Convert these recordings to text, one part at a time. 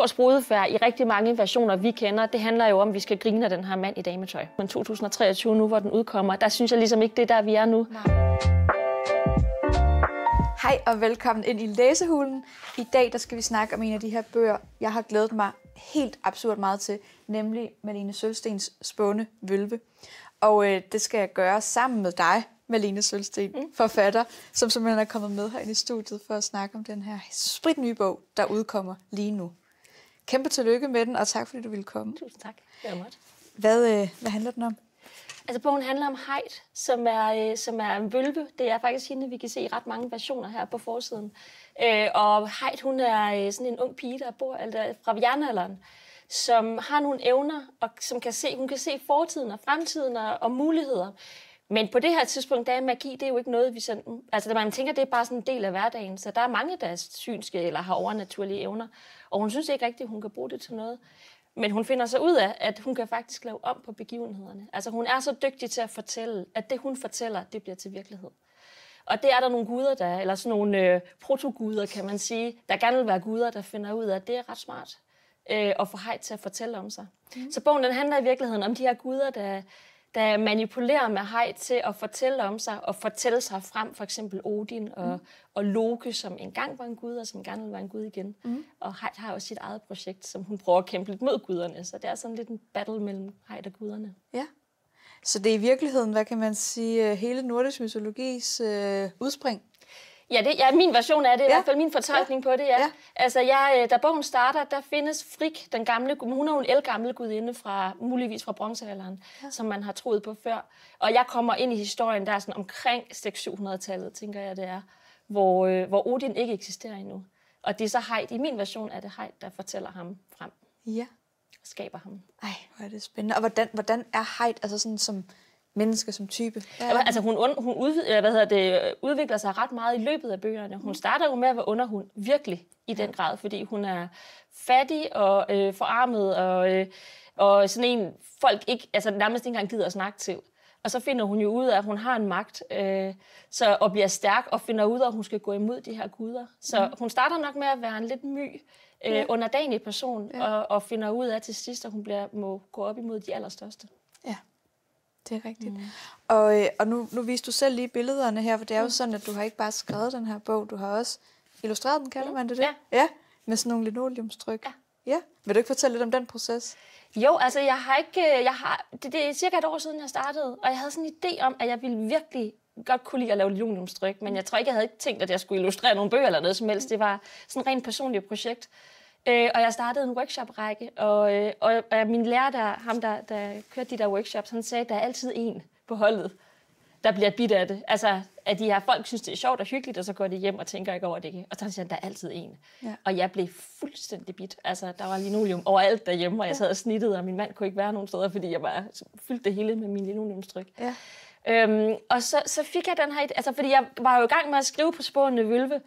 Thors brudefærd i rigtig mange versioner, vi kender, det handler jo om, at vi skal grine af den her mand i dametøj. Men 2023 nu, hvor den udkommer, der synes jeg ligesom ikke, det er der, vi er nu. Nej. Hej og velkommen ind i Læsehulen. I dag der skal vi snakke om en af de her bøger, jeg har glædet mig helt absurd meget til, nemlig Malene Sølstens Spåne Vølve. Og øh, det skal jeg gøre sammen med dig, Malene Sølsten, mm. forfatter, som simpelthen er kommet med ind i studiet for at snakke om den her spritnye bog, der udkommer lige nu. Kæmpe tillykke med den, og tak fordi du ville komme. Tusind tak. Det hvad, øh, hvad handler den om? Altså bogen handler om Heidt, som er, øh, som er en vølve. Det er faktisk hende, vi kan se i ret mange versioner her på forsiden. Øh, og Heidt, hun er øh, sådan en ung pige, der bor altså, fra jernalderen, som har nogle evner, og som kan se, hun kan se fortiden og fremtiden og, og muligheder. Men på det her tidspunkt, der er magi, det er jo ikke noget, vi sådan... Altså, man tænker, det er bare sådan en del af hverdagen. Så der er mange, der er synske eller har overnaturlige evner. Og hun synes ikke rigtigt, hun kan bruge det til noget. Men hun finder så ud af, at hun kan faktisk lave om på begivenhederne. Altså, hun er så dygtig til at fortælle, at det, hun fortæller, det bliver til virkelighed. Og det er der nogle guder, der eller sådan nogle øh, protoguder, kan man sige, der gerne vil være guder, der finder ud af, at det er ret smart øh, at få hej til at fortælle om sig. Mm. Så bogen den handler i virkeligheden om de her guder, der, der manipulerer med hej til at fortælle om sig, og fortælle sig frem, for eksempel Odin og, mm. og Loke, som engang var en gud, og som gerne vil være en gud igen. Mm. Og hej har også sit eget projekt, som hun prøver at kæmpe lidt mod guderne, så det er sådan lidt en battle mellem hej og guderne. Ja. Så det er i virkeligheden, hvad kan man sige, øh, hele nordisk mytologis øh, udspring? Ja, det, ja, min version af det, ja. i hvert fald min fortolkning ja. på det, ja. ja. Altså, jeg, øh, da bogen starter, der findes Frik, den gamle, hun er jo en elgammel gudinde, fra, muligvis fra bronzealderen, ja. som man har troet på før. Og jeg kommer ind i historien, der er sådan omkring 600-700-tallet, tænker jeg, det er, hvor, øh, hvor Odin ikke eksisterer endnu. Og det er så Heid, i min version er det Heid, der fortæller ham frem. Ja. Og skaber ham. Ej, hvor er det spændende. Og hvordan, hvordan er Heid, altså sådan som mennesker som type. Ja. Altså hun, hun ud, øh, hvad hedder det, øh, udvikler sig ret meget i løbet af bøgerne. Hun mm. starter jo med at være underhund, virkelig, i den grad, fordi hun er fattig og øh, forarmet, og, øh, og sådan en, folk ikke, altså nærmest ikke engang gider at snakke til. Og så finder hun jo ud af, at hun har en magt, øh, så, og bliver stærk, og finder ud af, at hun skal gå imod de her guder. Så mm. hun starter nok med at være en lidt my, øh, ja. underdanig person, ja. og, og finder ud af til sidst, at hun bliver, må gå op imod de allerstørste. Det er rigtigt. Mm. Og, øh, og nu, nu viste du selv lige billederne her, for det er jo mm. sådan, at du har ikke bare skrevet den her bog, du har også illustreret den, kalder mm. man det det? Ja. ja. Med sådan nogle linoleumstryk. Ja. ja. Vil du ikke fortælle lidt om den proces? Jo, altså jeg har ikke, øh, jeg har, det, det er cirka et år siden, jeg startede, og jeg havde sådan en idé om, at jeg ville virkelig godt kunne lide at lave linoleumstryk, men jeg tror ikke, jeg havde ikke tænkt, at jeg skulle illustrere nogle bøger eller noget som helst. Mm. Det var sådan et rent personligt projekt. Øh, og jeg startede en workshop-række, og, øh, og, og min lærer, der, ham der, der kørte de der workshops, han sagde, at der er altid en på holdet, der bliver bidt af det. Altså, at de her folk synes, det er sjovt og hyggeligt, og så går de hjem og tænker ikke over det. Og så siger han, der er altid en. Ja. Og jeg blev fuldstændig bit. Altså, der var linoleum overalt derhjemme, og jeg sad og snittede, og min mand kunne ikke være nogen steder, fordi jeg bare fyldte det hele med min linoleumstryk. Ja. Øhm, og så, så fik jeg den her... Altså, fordi jeg var jo i gang med at skrive på Spårende Vølve,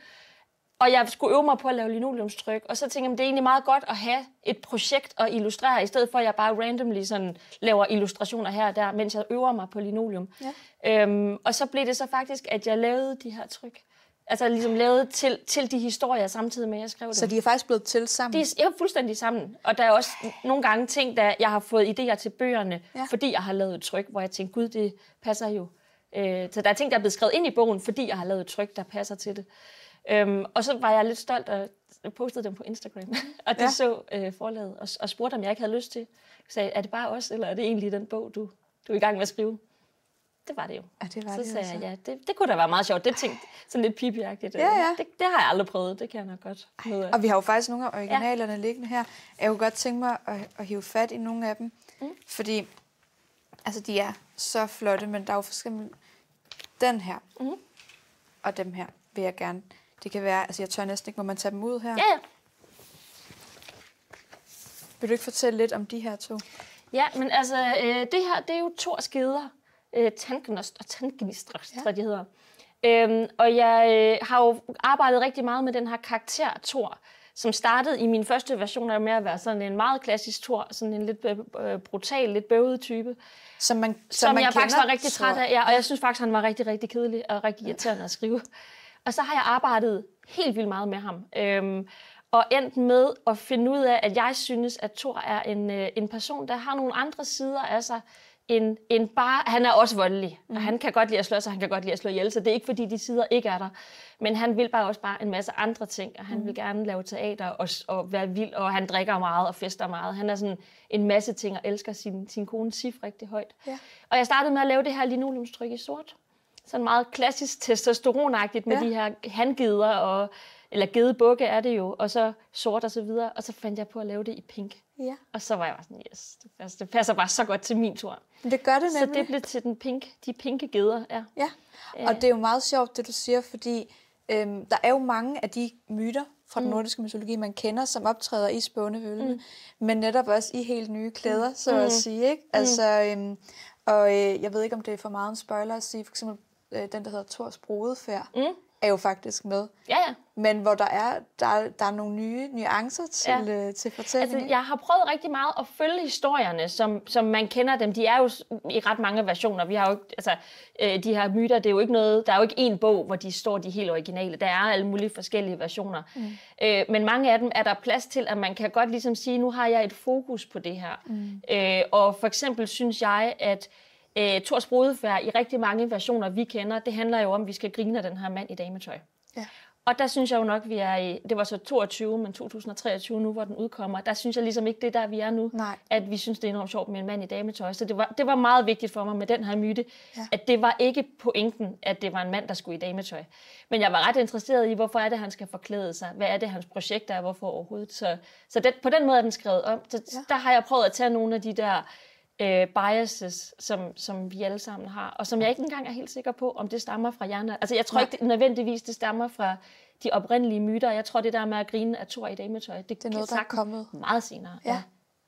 og jeg skulle øve mig på at lave linoleumstryk, og så tænkte jeg, at det er egentlig meget godt at have et projekt at illustrere, i stedet for at jeg bare randomly sådan laver illustrationer her og der, mens jeg øver mig på linoleum. Ja. Øhm, og så blev det så faktisk, at jeg lavede de her tryk. Altså ligesom lavet til, til de historier samtidig med, at jeg skrev det. Så de er faktisk blevet til sammen? De er ja, fuldstændig sammen. Og der er også nogle gange ting, der jeg har fået idéer til bøgerne, ja. fordi jeg har lavet et tryk, hvor jeg tænkte, gud, det passer jo. Øh, så der er ting, der er blevet skrevet ind i bogen, fordi jeg har lavet et tryk, der passer til det. Øhm, og så var jeg lidt stolt og postede dem på Instagram. og det ja. så øh, forlaget og, og spurgte, om jeg ikke havde lyst til. Jeg sagde, er det bare os, eller er det egentlig den bog, du, du er i gang med at skrive? Det var det jo. Ja, det var så det sagde altså. jeg, ja, det, det kunne da være meget sjovt. Det tænkte sådan lidt pipiagtigt. Ja, øh, ja. Det, det har jeg aldrig prøvet, det kan jeg nok godt. Ej, og vi har jo faktisk nogle af originalerne ja. liggende her. Jeg kunne godt tænke mig at, at hive fat i nogle af dem, mm. fordi altså, de er så flotte, men der er jo for eksempel den her, mm. og dem her vil jeg gerne det kan være, altså jeg tør næsten ikke, må man tage dem ud her? Ja, ja. Vil du ikke fortælle lidt om de her to? Ja, men altså, øh, det her, det er jo to skeder. Øh, tandgnost og tandgnistre, ja. tror jeg, de hedder. Øhm, og jeg øh, har jo arbejdet rigtig meget med den her karakter Tor, som startede i min første version af med at være sådan en meget klassisk Tor, sådan en lidt øh, øh brutal, lidt bøvet type. Som, man, som, som man jeg kender, faktisk var rigtig træt af, ja, og jeg synes faktisk, han var rigtig, rigtig kedelig og rigtig irriterende at skrive. Og så har jeg arbejdet helt vildt meget med ham. Øhm, og endt med at finde ud af, at jeg synes, at Thor er en, øh, en person, der har nogle andre sider af sig, end, end bare... Han er også voldelig, mm. og mhm. han kan godt lide at slå sig, han kan godt lide at slå ihjel, så det er ikke, fordi de sider ikke er der. Men han vil bare også bare en masse andre ting, og han mm. vil mhm. gerne lave teater og, og være vild, og han drikker meget og fester meget. Han er sådan en masse ting og elsker sin, sin kone Sif rigtig højt. Ja. Og jeg startede med at lave det her linoleumstryk i sort, sådan meget klassisk testosteronagtigt med ja. de her handgider og eller gedebukke er det jo, og så sort og så videre, og så fandt jeg på at lave det i pink. Ja. Og så var jeg bare sådan, yes, det passer, det passer bare så godt til min tur. Det gør det nemlig. Så det blev til den pink, de pinke geder, ja. Ja, og øh. det er jo meget sjovt, det du siger, fordi øhm, der er jo mange af de myter fra mm. den nordiske mytologi, man kender, som optræder i spånevølene, mm. men netop også i helt nye klæder, så mm. at sige, ikke? Mm. Altså, øhm, og øh, jeg ved ikke, om det er for meget en spoiler at sige, for eksempel øh, den der hedder Tors Brodefærd, mm. er jo faktisk med. Ja, ja. Men hvor der er, der, der er nogle nye nuancer til, ja. øh, til fortællingen. Altså, jeg har prøvet rigtig meget at følge historierne, som, som man kender dem. De er jo i ret mange versioner. Vi har jo, altså, øh, de her myter, det er jo ikke noget, der er jo ikke én bog, hvor de står de helt originale. Der er alle mulige forskellige versioner. Mm. Øh, men mange af dem er der plads til, at man kan godt ligesom sige, nu har jeg et fokus på det her. Mm. Øh, og for eksempel synes jeg, at øh, Thors brudefærd i rigtig mange versioner, vi kender, det handler jo om, at vi skal grine af den her mand i dametøj. Ja. Og der synes jeg jo nok, vi er i, det var så 22, men 2023 nu, hvor den udkommer, der synes jeg ligesom ikke, det er der, vi er nu, Nej. at vi synes, det er enormt sjovt med en mand i dametøj. Så det var, det var meget vigtigt for mig med den her myte, ja. at det var ikke pointen, at det var en mand, der skulle i dametøj. Men jeg var ret interesseret i, hvorfor er det, han skal forklæde sig? Hvad er det, hans projekt er? Hvorfor overhovedet? Så, så det, på den måde er den skrevet om. Så, ja. Der har jeg prøvet at tage nogle af de der øh, biases, som, som vi alle sammen har, og som jeg ikke engang er helt sikker på, om det stammer fra hjernen. Altså, jeg tror Nej. ikke det, nødvendigvis, det stammer fra de oprindelige myter. Jeg tror, det der med at grine af Thor i dametøj, det, det er noget, der er kommet meget senere. Ja. ja.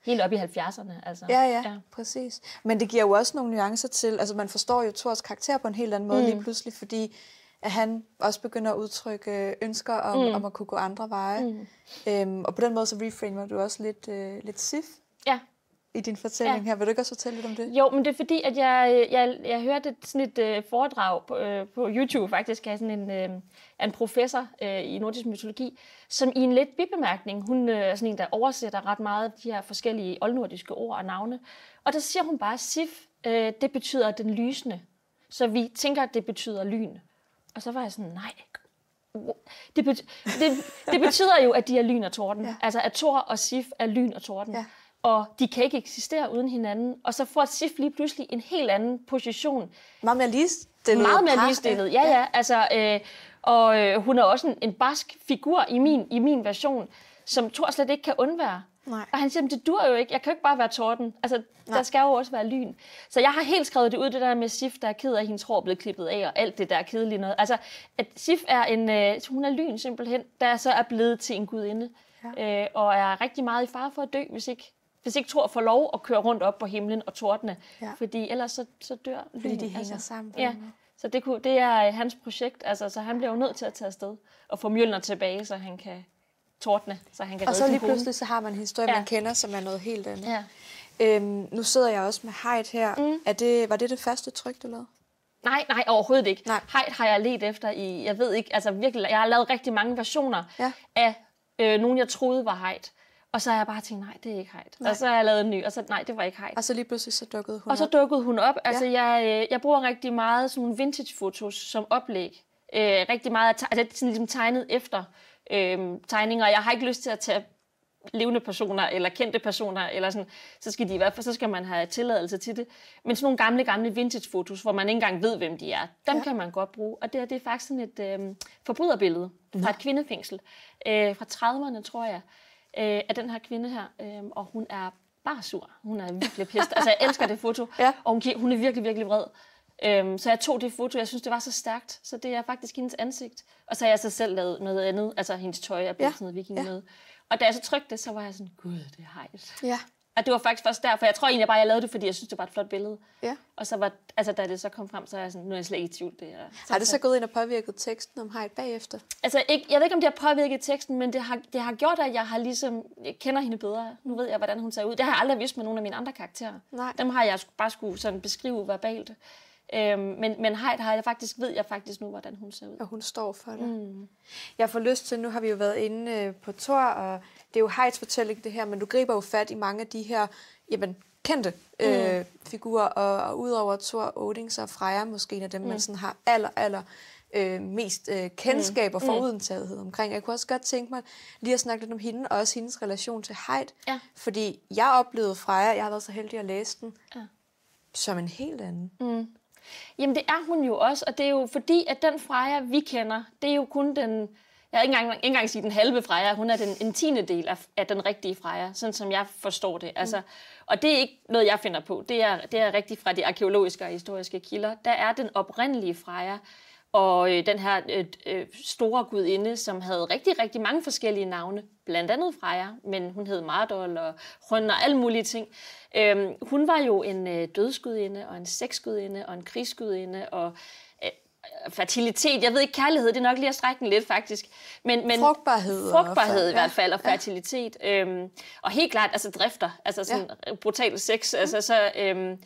Helt op i 70'erne. Altså. Ja, ja, ja, præcis. Men det giver jo også nogle nuancer til, altså man forstår jo Thors karakter på en helt anden måde mm. lige pludselig, fordi at han også begynder at udtrykke øh, ønsker om, mm. om at kunne gå andre veje. Mm. Øhm, og på den måde så reframer du også lidt, øh, lidt Sif. Ja, i din fortælling ja. her. Vil du ikke også fortælle lidt om det? Jo, men det er fordi, at jeg, øh, jeg, jeg hørte et, sådan et øh, foredrag på, øh, på YouTube faktisk af sådan en, øh, en professor øh, i nordisk mytologi, som i en lidt bibemærkning, hun øh, er sådan en, der oversætter ret meget de her forskellige oldnordiske ord og navne, og der siger hun bare, Sif, øh, det betyder den lysende. Så vi tænker, at det betyder lyn. Og så var jeg sådan, nej, det, bet- det, det betyder jo, at de er lyn og torden. Ja. Altså, at Thor og Sif er lyn og torden. Ja og de kan ikke eksistere uden hinanden. Og så får SIF lige pludselig en helt anden position. Meget mere ligestillet. Meget mere par, ligestillet, ja, ja. Altså, øh, og øh, hun er også en, en barsk figur i min, i min version, som Thor slet ikke kan undvære. Nej. Og han siger, det dur jo ikke, jeg kan jo ikke bare være torden. Altså, Nej. der skal jo også være lyn. Så jeg har helt skrevet det ud, det der med Sif, der er ked af, at hendes hår er blevet klippet af, og alt det der kedelige noget. Altså, at Sif er en, øh, hun er lyn simpelthen, der så er blevet til en gudinde. Ja. Øh, og er rigtig meget i fare for at dø, hvis ikke hvis ikke tror får lov at køre rundt op på himlen og tordne, ja. fordi ellers så, så dør lynet. Fordi de hænger altså. sammen. Ja. Så det, kunne, det er øh, hans projekt, altså, så han bliver jo nødt til at tage afsted og få Mjølner tilbage, så han kan tordne, så han kan Og så lige pludselig så har man en historie, ja. man kender, som er noget helt andet. Ja. Øhm, nu sidder jeg også med Heidt her. Mm. Er det, var det det første tryk, du lavede? Nej, nej, overhovedet ikke. Nej. Heidt har jeg let efter i, jeg ved ikke, altså virkelig, jeg har lavet rigtig mange versioner ja. af øh, nogen, jeg troede var Heidt. Og så har jeg bare tænkt, nej, det er ikke hejt. Nej. Og så har jeg lavet en ny, og så, nej, det var ikke hejt. Og så lige pludselig så dukkede hun Og op. så dukkede hun op. Altså, ja. jeg, øh, jeg bruger rigtig meget sådan nogle vintage-fotos som oplæg. Øh, rigtig meget, altså, det er sådan ligesom tegnet efter øh, tegninger. Jeg har ikke lyst til at tage levende personer eller kendte personer, eller sådan, så skal, de, i hvert fald, så skal man have tilladelse til det. Men sådan nogle gamle, gamle vintage-fotos, hvor man ikke engang ved, hvem de er, dem ja. kan man godt bruge. Og det, her, det er faktisk sådan et øh, forbryderbillede fra et kvindefængsel øh, fra 30'erne, tror jeg øh, af den her kvinde her, øh, og hun er bare sur. Hun er virkelig pist. altså, jeg elsker det foto, ja. og hun, hun er virkelig, virkelig vred. Øhm, så jeg tog det foto, jeg synes, det var så stærkt, så det er faktisk hendes ansigt. Og så har jeg så selv lavet noget andet, altså hendes tøj er blevet ja. sådan noget viking ja. med. Og da jeg så trykte det, så var jeg sådan, gud, det er hejt. Ja. Og det var faktisk først derfor. Jeg tror egentlig bare, jeg lavede det, fordi jeg synes, det var et flot billede. Ja. Og så var, altså, da det så kom frem, så er jeg sådan, nu er jeg slet ikke i tvivl. Det er, så har det så gået ind og påvirket teksten om Heidt bagefter? Altså, ikke, jeg ved ikke, om det har påvirket teksten, men det har, det har gjort, at jeg har ligesom, jeg kender hende bedre. Nu ved jeg, hvordan hun ser ud. Det har jeg aldrig vidst med nogle af mine andre karakterer. Nej. Dem har jeg bare skulle sådan beskrive verbalt. Øhm, men, men Heid har jeg faktisk, ved jeg faktisk nu, hvordan hun ser ud. Og hun står for det. Mm. Jeg får lyst til, nu har vi jo været inde øh, på Tor, og det er jo Heids fortælling det her, men du griber jo fat i mange af de her jamen, kendte øh, mm. øh, figurer, og, og udover Tor, Odin, så Freja måske en af dem, mm. man sådan har aller, aller øh, mest øh, kendskab mm. og mm. forudindtagethed omkring. Jeg kunne også godt tænke mig lige at snakke lidt om hende, og også hendes relation til Heid, ja. fordi jeg oplevede Freja, jeg har været så heldig at læse den, ja. som en helt anden. Mm. Jamen det er hun jo også, og det er jo fordi, at den Freja, vi kender, det er jo kun den, jeg har ikke engang, ikke engang sige den halve Freja, hun er den en tiende del af, af den rigtige Freja, sådan som jeg forstår det. Altså, mm. Og det er ikke noget, jeg finder på, det er, det er rigtigt fra de arkeologiske og historiske kilder. Der er den oprindelige Freja, og øh, den her øh, øh, store gudinde, som havde rigtig, rigtig mange forskellige navne, blandt andet Freja, men hun hed Mardol og Hrøn og alle mulige ting. Øhm, hun var jo en øh, dødsgudinde og en sexgudinde og en krigsgudinde og øh, fertilitet. Jeg ved ikke, kærlighed, det er nok lige at strække den lidt, faktisk. Men, men frugtbarhed. Frugtbarhed i hvert fald, og fertilitet. Øhm, og helt klart, altså drifter, altså sådan ja. brutal sex. Altså, så, øhm,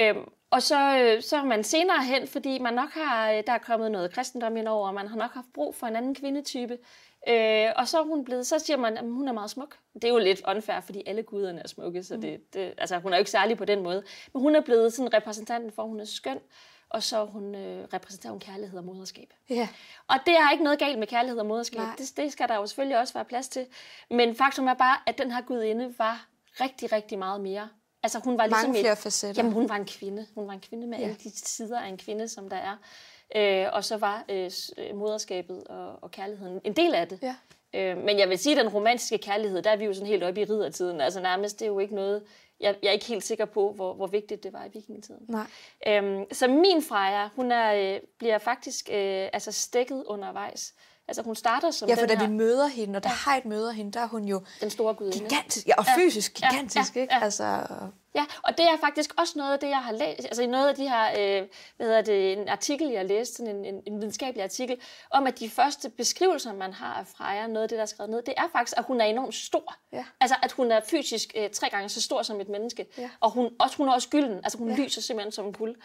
Øhm, og så, øh, så er man senere hen, fordi man nok har, øh, der er kommet noget kristendom ind over, og man har nok haft brug for en anden kvindetype. Øh, og så er hun blevet, så siger man, at hun er meget smuk. Det er jo lidt unfair, fordi alle guderne er smukke, så mm. det, det, altså, hun er jo ikke særlig på den måde. Men hun er blevet sådan repræsentanten for, at hun er skøn, og så hun øh, repræsenterer hun kærlighed og moderskab. Ja. Og det er ikke noget galt med kærlighed og moderskab. Det, det skal der jo selvfølgelig også være plads til. Men faktum er bare, at den her gudinde var rigtig, rigtig meget mere Altså, hun var ligesom Mange flere et, facetter. Jamen, hun var en kvinde. Hun var en kvinde med ja. alle de sider af en kvinde, som der er. Øh, og så var øh, øh moderskabet og, og kærligheden en del af det. Ja. Øh, men jeg vil sige, at den romantiske kærlighed, der er vi jo sådan helt oppe i riddertiden. Altså nærmest, det er jo ikke noget... Jeg, jeg er ikke helt sikker på, hvor, hvor vigtigt det var i vikingetiden. Nej. Øhm, så min Freja, hun er, øh, bliver faktisk øh, altså stikket undervejs. Altså hun starter som Ja, for da her... vi møder hende, og der ja. har et møder hende, der er hun jo... Den store gudinde. Gigantisk, ja, og fysisk ja. gigantisk, ja. ja. ikke? Ja. Altså... Ja, og det er faktisk også noget af det, jeg har læst, altså i noget af de her, øh, hvad hedder det, en artikel, jeg læste, sådan en, en, en videnskabelig artikel, om at de første beskrivelser, man har af Freja, noget af det, der er skrevet ned, det er faktisk, at hun er enormt stor. Ja. Altså, at hun er fysisk øh, tre gange så stor som et menneske. Ja. Og hun, også, hun er også gylden, altså hun ja. lyser simpelthen som en guld.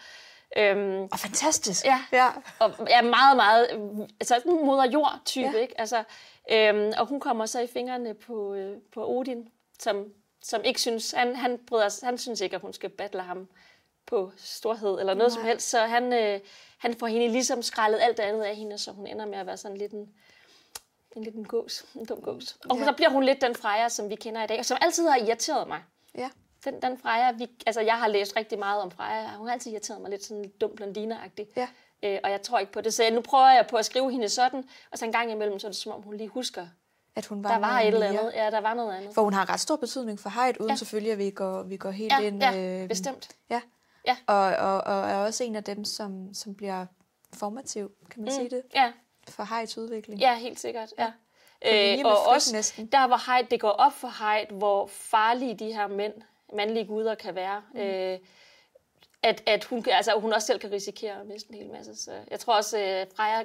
Øhm, og fantastisk. Ja. ja. Og ja, meget, meget, altså moder jord type, ja. ikke? Altså, øhm, og hun kommer så i fingrene på, øh, på Odin, som, som ikke synes, han, han, bryder, han synes ikke, at hun skal battle ham på storhed eller noget Nej. som helst. Så han, øh, han får hende ligesom skrællet alt det andet af hende, så hun ender med at være sådan lidt en, en lidt en gås, en dum gås. Og ja. så bliver hun lidt den frejer, som vi kender i dag, og som altid har irriteret mig. Ja den, den Freja, vi, altså jeg har læst rigtig meget om Freja, hun har altid irriteret mig lidt sådan dum blondineragtig. Ja. Øh, og jeg tror ikke på det, så nu prøver jeg på at skrive hende sådan, og så en gang imellem, så er det som om, hun lige husker, at hun var der var et eller andet. Ja, der var noget andet. For hun har ret stor betydning for hejt, uden ja. selvfølgelig, at vi går, vi går helt ja, ind. Ja, øh, bestemt. Ja. ja. Og, og, og, er også en af dem, som, som bliver formativ, kan man mm. sige det? Ja. For hejts udvikling. Ja, helt sikkert. Ja. ja. Øh, og også næsten. der, hvor hejt, det går op for hejt, hvor farlige de her mænd mandlige guder kan være. Mm. Øh, at, at hun, altså, hun også selv kan risikere at miste en hel masse. Så jeg tror også, at øh, Freja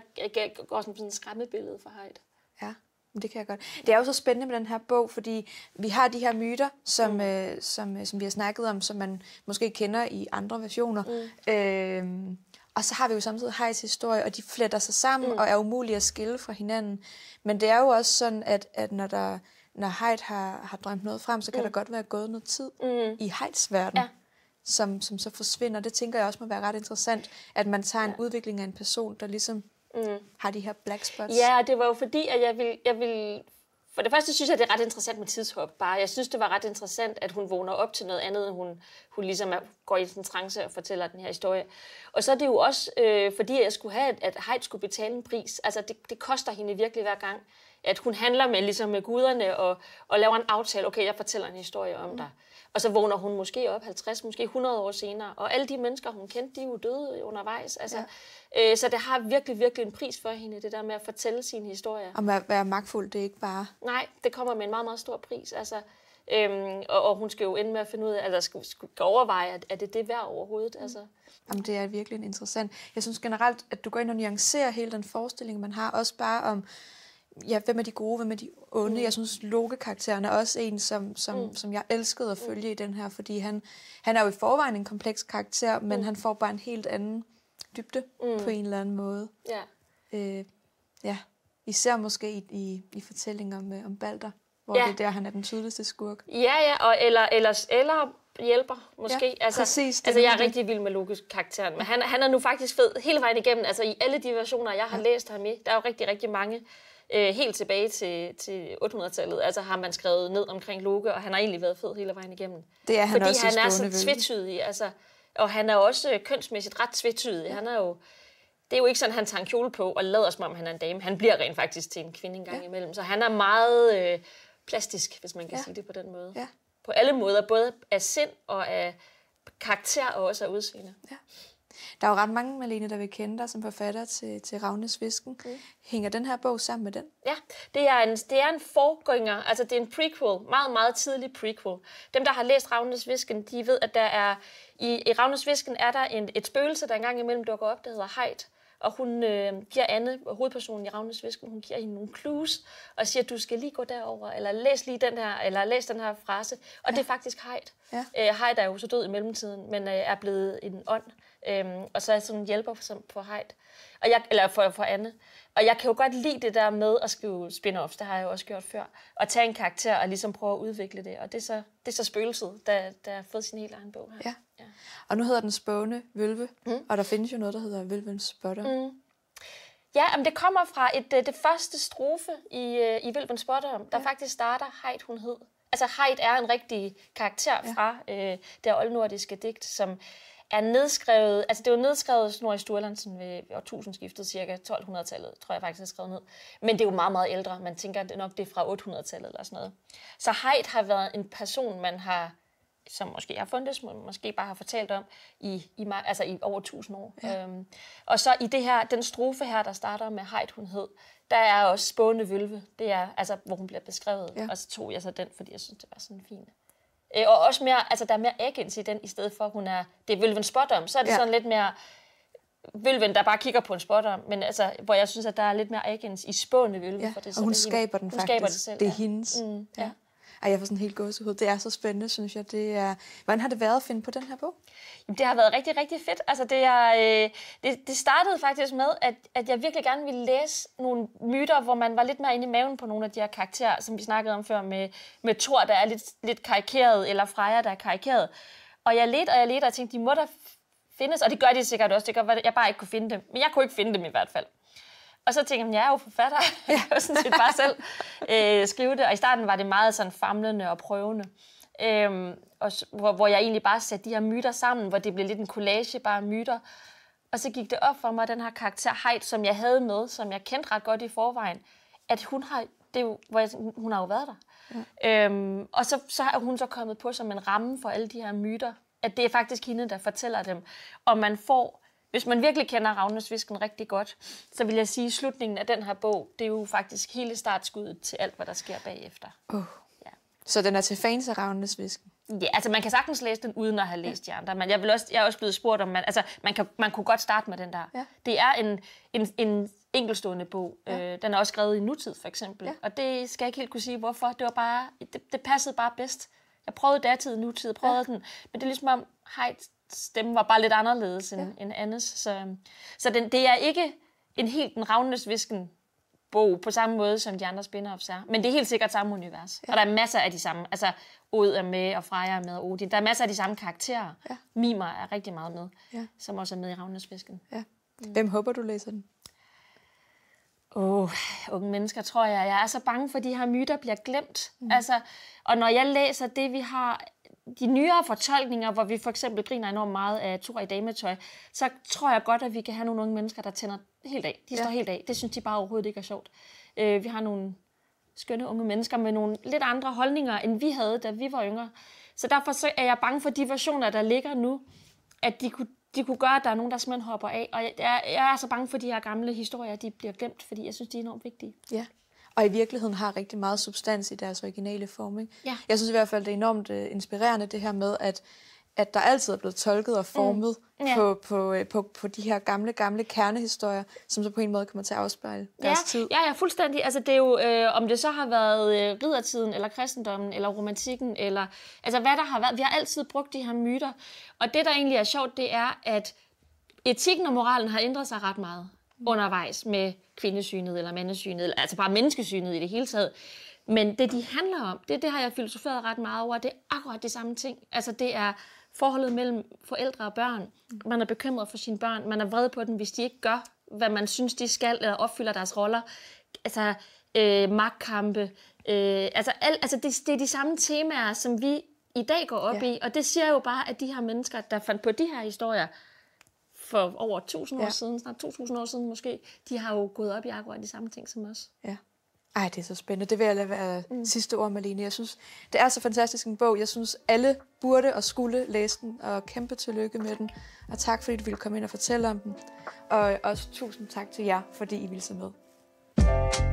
går som sådan et skræmmebillede for Heidt. Ja, det kan jeg godt. Det er jo så spændende med den her bog, fordi vi har de her myter, som, mm. øh, som, øh, som vi har snakket om, som man måske kender i andre versioner. Mm. Øh, og så har vi jo samtidig Heids historie, og de fletter sig sammen mm. og er umulige at skille fra hinanden. Men det er jo også sådan, at, at når der når Heidt har, har drømt noget frem, så kan mm. der godt være gået noget tid mm. i Heids verden, ja. som, som så forsvinder. Det tænker jeg også må være ret interessant, at man tager en ja. udvikling af en person, der ligesom mm. har de her black spots. Ja, og det var jo fordi, at jeg ville, jeg ville for det første synes jeg, det er ret interessant med tidshop. Bare jeg synes, det var ret interessant, at hun vågner op til noget andet, end hun, hun ligesom går i en trance og fortæller den her historie. Og så er det jo også, øh, fordi jeg skulle have, at Heidt skulle betale en pris. Altså, det, det koster hende virkelig hver gang, at hun handler med, ligesom med guderne og, og laver en aftale. Okay, jeg fortæller en historie om mm. dig. Og så vågner hun måske op 50, måske 100 år senere. Og alle de mennesker, hun kendte, de er jo døde undervejs. Altså, ja. øh, så det har virkelig, virkelig en pris for hende, det der med at fortælle sin historie. Og være, være magtfuld, det er ikke bare... Nej, det kommer med en meget, meget stor pris. Altså, Øhm, og, og hun skal jo ende med at finde ud af, eller skal, skal overveje, at er det det værd overhovedet? Mm. Altså. Jamen, det er virkelig interessant. Jeg synes generelt, at du går ind og nuancerer hele den forestilling, man har, også bare om ja, hvem er de gode, hvem er de onde. Mm. Jeg synes, Loke-karakteren er også en, som, som, mm. som jeg elskede at mm. følge mm. i den her, fordi han, han er jo i forvejen en kompleks karakter, men mm. han får bare en helt anden dybde mm. på en eller anden måde. Ja. Øh, ja. Især måske i, i, i fortællinger om, øh, om Balder, hvor ja. det er der, han er den tydeligste skurk. Ja, ja, og, eller, eller, eller hjælper, måske. Ja, altså, præcis, altså, jeg er det. rigtig vild med Lokes karakteren, men han, han er nu faktisk fed hele vejen igennem. Altså, i alle de versioner, jeg har ja. læst ham i, der er jo rigtig, rigtig mange øh, helt tilbage til, til 800-tallet. Altså har man skrevet ned omkring Loke, og han har egentlig været fed hele vejen igennem. Det er han Fordi også han er så tvetydig, altså, og han er også kønsmæssigt ret tvetydig. Ja. Han er jo, det er jo ikke sådan, han tager en kjole på og lader som om, han er en dame. Han bliver rent faktisk til en kvinde en gang ja. imellem. Så han er meget øh, plastisk, hvis man kan ja. sige det på den måde. Ja. På alle måder, både af sind og af karakter og også af udseende. Ja. Der er jo ret mange, Malene, der vil kende dig som forfatter til, til Ravnes Visken. Mm. Hænger den her bog sammen med den? Ja, det er, en, det er en forgænger, altså det er en prequel, meget, meget tidlig prequel. Dem, der har læst Ravnes Visken, de ved, at der er, i, i Ravnes Visken er der en, et spøgelse, der engang imellem dukker op, der hedder Heidt. Og hun øh, giver Anne, hovedpersonen i Ravnes Visken, hun giver hende nogle clues og siger, du skal lige gå derover eller læs lige den her, eller læs den her frase. Og ja. det er faktisk Hejt. Ja. Øh, er jo så død i mellemtiden, men øh, er blevet en ånd. Øhm, og så er jeg sådan en hjælper for, for Heid, Og jeg, eller for, for Anne. Og jeg kan jo godt lide det der med at skrive spin-offs, det har jeg jo også gjort før, og tage en karakter og ligesom prøve at udvikle det. Og det er så, det er så spøgelset, der, der har fået sin helt egen bog her. Ja. ja. Og nu hedder den Spåne Vølve, mm. og der findes jo noget, der hedder Vølvens Spotter. Mm. Ja, men det kommer fra et, øh, det første strofe i, øh, i Vølvens Spotter, der ja. faktisk starter Heid, hun hed. Altså Heid er en rigtig karakter ja. fra øh, det oldnordiske digt, som er nedskrevet, altså det er jo nedskrevet Snorri Sturlandsen ved årtusindskiftet, cirka 1200-tallet, tror jeg faktisk er skrevet ned. Men det er jo meget, meget ældre. Man tænker det nok, det er fra 800-tallet eller sådan noget. Så Haidt har været en person, man har som måske har fundet, måske bare har fortalt om i, i, altså i over 1000 år. Ja. Øhm, og så i det her, den strofe her, der starter med Heidt, hun hed, der er også spående Vølve, det er, altså, hvor hun bliver beskrevet. Ja. Og så tog jeg så den, fordi jeg synes, det var sådan en fin Øh, og også mere, altså der er mere agency i den, i stedet for at hun er, det er Vølven om, så er det ja. sådan lidt mere Vølven, der bare kigger på en spotter, men altså, hvor jeg synes, at der er lidt mere agens i spående Vølven. Ja, for det, og hun det skaber hende. den hun faktisk. Skaber det, selv, det er ja. hendes. Mm, ja. ja. Ej, jeg får sådan helt gåsehud. Det er så spændende, synes jeg. Det er... Hvordan har det været at finde på den her bog? Jamen, det har været rigtig, rigtig fedt. Altså, det, er, øh, det, det startede faktisk med, at, at jeg virkelig gerne ville læse nogle myter, hvor man var lidt mere inde i maven på nogle af de her karakterer, som vi snakkede om før med, med Thor, der er lidt, lidt karikeret, eller Freja, der er karikeret. Og jeg ledte, og jeg ledte, og jeg tænkte, de må da findes, og det gør de sikkert også. Det gør, jeg bare ikke kunne finde dem. Men jeg kunne ikke finde dem i hvert fald. Og så tænkte jeg, jeg er jo forfatter. Ja. jeg kan sådan set bare selv øh, skrive det. Og i starten var det meget sådan famlende og prøvende. Øhm, og, hvor, hvor jeg egentlig bare satte de her myter sammen, hvor det blev lidt en collage, bare myter. Og så gik det op for mig, den her karakter Heid, som jeg havde med, som jeg kendte ret godt i forvejen, at hun har, det jo, hvor jeg, hun har jo været der. Mm. Øhm, og så, så er hun så kommet på som en ramme for alle de her myter, at det er faktisk hende, der fortæller dem. Og man får hvis man virkelig kender Ravnesvisken rigtig godt, så vil jeg sige, at slutningen af den her bog, det er jo faktisk hele startskuddet til alt, hvad der sker bagefter. Uh. Ja. Så den er til fans af Ravnesvisken? Ja, altså man kan sagtens læse den uden at have læst de andre, men jeg, vil også, jeg er også blevet spurgt, om man, altså, man, kan, man kunne godt starte med den der. Ja. Det er en, en, en enkelstående bog. Ja. Øh, den er også skrevet i nutid, for eksempel. Ja. Og det skal jeg ikke helt kunne sige, hvorfor. Det, var bare, det, det passede bare bedst. Jeg prøvede datid, nutid, prøvede ja. den. Men det er ligesom om, hej, stemme var bare lidt anderledes end, ja. end Annes. Så, så den, det er ikke en helt den ravnes visken bog på samme måde, som de andre spin-offs er. Men det er helt sikkert samme univers. Ja. Og der er masser af de samme. Altså, Od er med, og Freja er med, og Odin. Der er masser af de samme karakterer. Ja. Mimer er rigtig meget med, ja. som også er med i Ravnes Ja. Mm. Hvem håber du læser den? Åh, oh, unge mennesker, tror jeg. Jeg er så bange for, at de her myter bliver glemt. Mm. Altså, og når jeg læser det, vi har de nyere fortolkninger, hvor vi for eksempel griner enormt meget af to i dametøj, så tror jeg godt, at vi kan have nogle unge mennesker, der tænder helt af. De står helt af. Det synes de bare overhovedet ikke er sjovt. Øh, vi har nogle skønne unge mennesker med nogle lidt andre holdninger, end vi havde, da vi var yngre. Så derfor så er jeg bange for de versioner, der ligger nu, at de kunne, de kunne gøre, at der er nogen, der simpelthen hopper af. Og jeg, jeg er så bange for, de her gamle historier de bliver glemt, fordi jeg synes, de er enormt vigtige. Ja og i virkeligheden har rigtig meget substans i deres originale form. Ikke? Ja. Jeg synes i hvert fald, det er enormt uh, inspirerende det her med, at at der altid er blevet tolket og mm. formet mm. ja. på, på, øh, på, på de her gamle, gamle kernehistorier, som så på en måde kommer til at afspejle ja. deres tid. Ja, ja, fuldstændig. Altså, det er jo, øh, om det så har været øh, riddertiden, eller kristendommen, eller romantikken, eller altså, hvad der har været. Vi har altid brugt de her myter. Og det, der egentlig er sjovt, det er, at etikken og moralen har ændret sig ret meget undervejs med kvindesynet eller mandesynet, eller, altså bare menneskesynet i det hele taget. Men det, de handler om, det, det har jeg filosoferet ret meget over, det er akkurat det samme ting. Altså det er forholdet mellem forældre og børn. Man er bekymret for sine børn, man er vred på dem, hvis de ikke gør, hvad man synes, de skal, eller opfylder deres roller. Altså øh, magtkampe. Øh, altså al, altså det, det er de samme temaer, som vi i dag går op ja. i. Og det siger jo bare, at de her mennesker, der fandt på de her historier, for over 1000 ja. år siden, snart 2000 år siden måske, de har jo gået op i akkurat de samme ting som os. Ja. Ej, det er så spændende. Det vil jeg lade være mm. sidste ord, Malene. Jeg synes, det er så fantastisk en bog. Jeg synes, alle burde og skulle læse den, og kæmpe tillykke med den. Og tak, fordi du ville komme ind og fortælle om den. Og også tusind tak til jer, fordi I ville se med. thank you